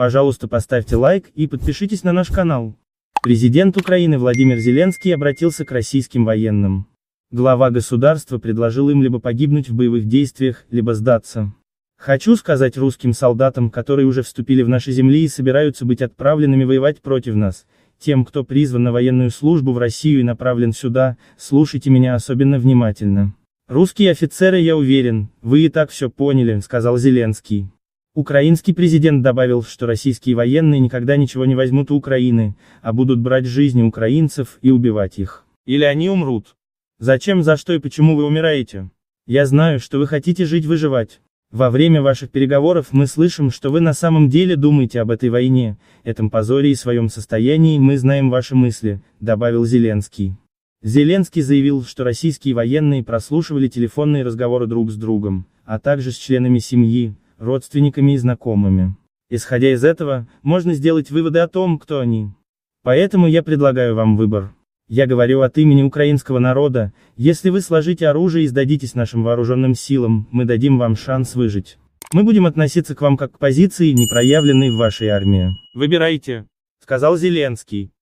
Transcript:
Пожалуйста, поставьте лайк и подпишитесь на наш канал. Президент Украины Владимир Зеленский обратился к российским военным. Глава государства предложил им либо погибнуть в боевых действиях, либо сдаться. Хочу сказать русским солдатам, которые уже вступили в наши земли и собираются быть отправленными воевать против нас, тем, кто призван на военную службу в Россию и направлен сюда, слушайте меня особенно внимательно. Русские офицеры, я уверен, вы и так все поняли, сказал Зеленский. Украинский президент добавил, что российские военные никогда ничего не возьмут у Украины, а будут брать жизни украинцев и убивать их. Или они умрут. Зачем, за что и почему вы умираете? Я знаю, что вы хотите жить выживать. Во время ваших переговоров мы слышим, что вы на самом деле думаете об этой войне, этом позоре и своем состоянии, мы знаем ваши мысли, добавил Зеленский. Зеленский заявил, что российские военные прослушивали телефонные разговоры друг с другом, а также с членами семьи, родственниками и знакомыми. Исходя из этого, можно сделать выводы о том, кто они. Поэтому я предлагаю вам выбор. Я говорю от имени украинского народа, если вы сложите оружие и сдадитесь нашим вооруженным силам, мы дадим вам шанс выжить. Мы будем относиться к вам как к позиции, не проявленной в вашей армии. Выбирайте, сказал Зеленский.